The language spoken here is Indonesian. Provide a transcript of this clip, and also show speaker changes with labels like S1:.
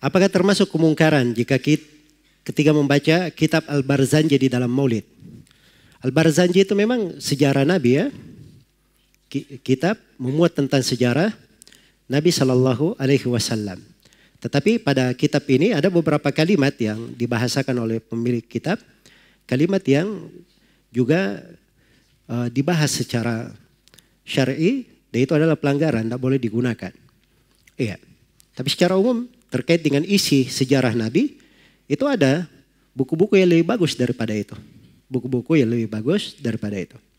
S1: Apakah termasuk kemungkaran jika kita, ketika membaca kitab Al-Barzanji di dalam maulid? Al-Barzanji itu memang sejarah Nabi ya. Kitab memuat tentang sejarah Nabi Shallallahu Alaihi Wasallam. Tetapi pada kitab ini ada beberapa kalimat yang dibahasakan oleh pemilik kitab, kalimat yang juga e, dibahas secara syar'i, dan itu adalah pelanggaran, tidak boleh digunakan. Iya. Tapi secara umum terkait dengan isi sejarah Nabi, itu ada buku-buku yang lebih bagus daripada itu. Buku-buku yang lebih bagus daripada itu.